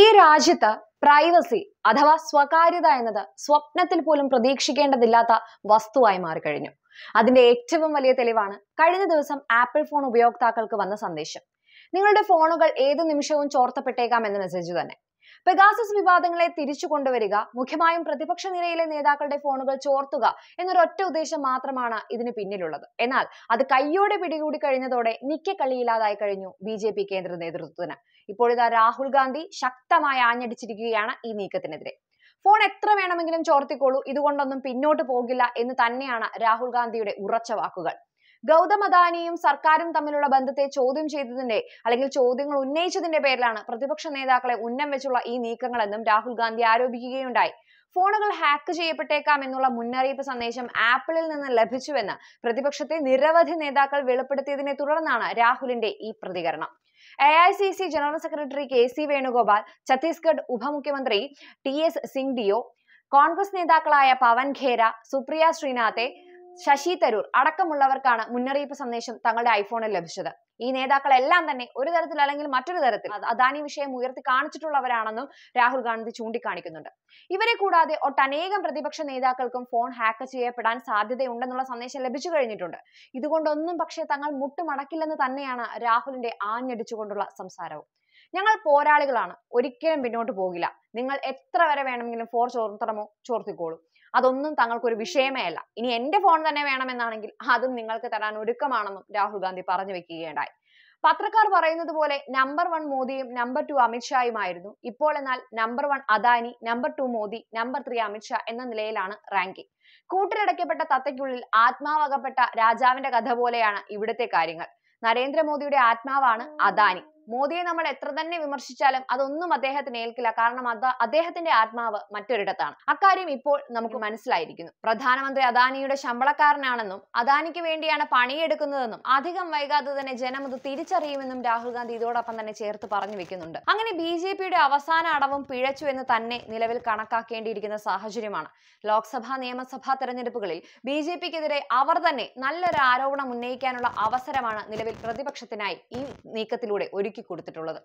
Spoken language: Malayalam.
ഈ രാജ്യത്ത് പ്രൈവസി അഥവാ സ്വകാര്യത എന്നത് സ്വപ്നത്തിൽ പോലും പ്രതീക്ഷിക്കേണ്ടതില്ലാത്ത വസ്തുവായി മാറിക്കഴിഞ്ഞു അതിന്റെ ഏറ്റവും വലിയ തെളിവാണ് കഴിഞ്ഞ ദിവസം ആപ്പിൾ ഫോൺ ഉപയോക്താക്കൾക്ക് വന്ന സന്ദേശം നിങ്ങളുടെ ഫോണുകൾ ഏത് നിമിഷവും ചോർത്തപ്പെട്ടേക്കാം എന്ന മെസ്സേജ് തന്നെ പെഗാസസ് വിവാദങ്ങളെ തിരിച്ചു കൊണ്ടുവരിക മുഖ്യമായും പ്രതിപക്ഷ നിരയിലെ നേതാക്കളുടെ ഫോണുകൾ ചോർത്തുക എന്നൊരൊറ്റ ഉദ്ദേശം മാത്രമാണ് ഇതിന് പിന്നിലുള്ളത് എന്നാൽ അത് കയ്യോടെ പിടികൂടി കഴിഞ്ഞതോടെ കളിയില്ലാതായി കഴിഞ്ഞു ബി ജെ പി കേന്ദ്ര നേതൃത്വത്തിന് ഇപ്പോഴിതാ രാഹുൽ ഗാന്ധി ശക്തമായി ആഞ്ഞടിച്ചിരിക്കുകയാണ് ഈ നീക്കത്തിനെതിരെ ഫോൺ എത്ര വേണമെങ്കിലും ചോർത്തിക്കോളൂ ഇതുകൊണ്ടൊന്നും പിന്നോട്ട് പോകില്ല എന്ന് തന്നെയാണ് രാഹുൽ ഗാന്ധിയുടെ ഉറച്ച വാക്കുകൾ ഗൗതം അദാനിയും സർക്കാരും തമ്മിലുള്ള ബന്ധത്തെ ചോദ്യം ചെയ്തതിന്റെ അല്ലെങ്കിൽ ചോദ്യങ്ങൾ ഉന്നയിച്ചതിന്റെ പേരിലാണ് പ്രതിപക്ഷ നേതാക്കളെ ഉന്നം വെച്ചുള്ള ഈ നീക്കങ്ങളെന്നും രാഹുൽ ഗാന്ധി ആരോപിക്കുകയുണ്ടായി ഫോണുകൾ ഹാക്ക് ചെയ്യപ്പെട്ടേക്കാം എന്നുള്ള മുന്നറിയിപ്പ് സന്ദേശം ആപ്പിളിൽ നിന്ന് ലഭിച്ചുവെന്ന് പ്രതിപക്ഷത്തെ നിരവധി നേതാക്കൾ വെളിപ്പെടുത്തിയതിനെ തുടർന്നാണ് രാഹുലിന്റെ ഈ പ്രതികരണം A I C C general secretary K C Venugopal Chhattisgarh ഉപമുഖ്യമന്ത്രി ടി എസ് ഡിയോ കോൺഗ്രസ് നേതാക്കളായ പവൻ ഖേര സുപ്രിയ ശ്രീനാഥെ ശശി തരൂർ അടക്കമുള്ളവർക്കാണ് മുന്നറിയിപ്പ് സന്ദേശം തങ്ങളുടെ ഐഫോണിൽ ലഭിച്ചത് ഈ നേതാക്കളെല്ലാം തന്നെ ഒരു തരത്തിൽ അല്ലെങ്കിൽ മറ്റൊരു തരത്തിൽ അദാനി വിഷയം ഉയർത്തി കാണിച്ചിട്ടുള്ളവരാണെന്നും രാഹുൽ ഗാന്ധി ചൂണ്ടിക്കാണിക്കുന്നുണ്ട് ഇവരെ കൂടാതെ ഒട്ടനേകം പ്രതിപക്ഷ നേതാക്കൾക്കും ഫോൺ ഹാക്ക് ചെയ്യപ്പെടാൻ സാധ്യതയുണ്ടെന്നുള്ള സന്ദേശം ലഭിച്ചു കഴിഞ്ഞിട്ടുണ്ട് ഇതുകൊണ്ടൊന്നും പക്ഷേ തങ്ങൾ മുട്ടുമടക്കില്ലെന്ന് തന്നെയാണ് രാഹുലിന്റെ ആഞ്ഞടിച്ചുകൊണ്ടുള്ള സംസാരവും ഞങ്ങൾ പോരാളികളാണ് ഒരിക്കലും പിന്നോട്ട് പോകില്ല നിങ്ങൾ എത്ര വരെ വേണമെങ്കിലും ഫോർ ചോർത്തണമോ ചോർത്തിക്കോളൂ അതൊന്നും തങ്ങൾക്ക് ഒരു വിഷയമേ അല്ല ഇനി എന്റെ ഫോൺ തന്നെ വേണമെന്നാണെങ്കിൽ അതും നിങ്ങൾക്ക് തരാൻ ഒരുക്കമാണെന്നും രാഹുൽ ഗാന്ധി പറഞ്ഞു വെക്കുകയുണ്ടായി പത്രക്കാർ പറയുന്നത് പോലെ നമ്പർ വൺ മോദിയും നമ്പർ ടു അമിത്ഷായുമായിരുന്നു ഇപ്പോൾ എന്നാൽ number one Adani number two Modi number three Amit Shah എന്ന നിലയിലാണ് റാങ്കിംഗ് കൂട്ടിലടയ്ക്കപ്പെട്ട തത്തയ്ക്കുള്ളിൽ ആത്മാവകപ്പെട്ട രാജാവിന്റെ കഥ പോലെയാണ് ഇവിടുത്തെ കാര്യങ്ങൾ നരേന്ദ്രമോദിയുടെ ആത്മാവാണ് അദാനി മോദിയെ നമ്മൾ എത്ര തന്നെ വിമർശിച്ചാലും അതൊന്നും അദ്ദേഹത്തിന് ഏൽക്കില്ല കാരണം അത് അദ്ദേഹത്തിന്റെ ആത്മാവ് മറ്റൊരിടത്താണ് അക്കാര്യം ഇപ്പോൾ നമുക്ക് മനസ്സിലായിരിക്കുന്നു പ്രധാനമന്ത്രി അദാനിയുടെ ശമ്പളക്കാരനാണെന്നും അദാനിക്ക് വേണ്ടിയാണ് പണിയെടുക്കുന്നതെന്നും അധികം വൈകാതെ തന്നെ ജനം അത് തിരിച്ചറിയുമെന്നും രാഹുൽ ഗാന്ധി ഇതോടൊപ്പം തന്നെ ചേർത്ത് പറഞ്ഞു വെക്കുന്നുണ്ട് അങ്ങനെ ബി ജെ പിയുടെ അവസാന അടവും പിഴച്ചു എന്ന് തന്നെ നിലവിൽ കണക്കാക്കേണ്ടിയിരിക്കുന്ന സാഹചര്യമാണ് ലോക്സഭാ നിയമസഭാ തെരഞ്ഞെടുപ്പുകളിൽ ബി ജെ പിക്കെതിരെ അവർ തന്നെ നല്ലൊരു ആരോപണം ഉന്നയിക്കാനുള്ള അവസരമാണ് നിലവിൽ പ്രതിപക്ഷത്തിനായി ഈ നീക്കത്തിലൂടെ ഒരുക്കി ഒരുക്കി കൊടുത്തിട്ടുള്ളത്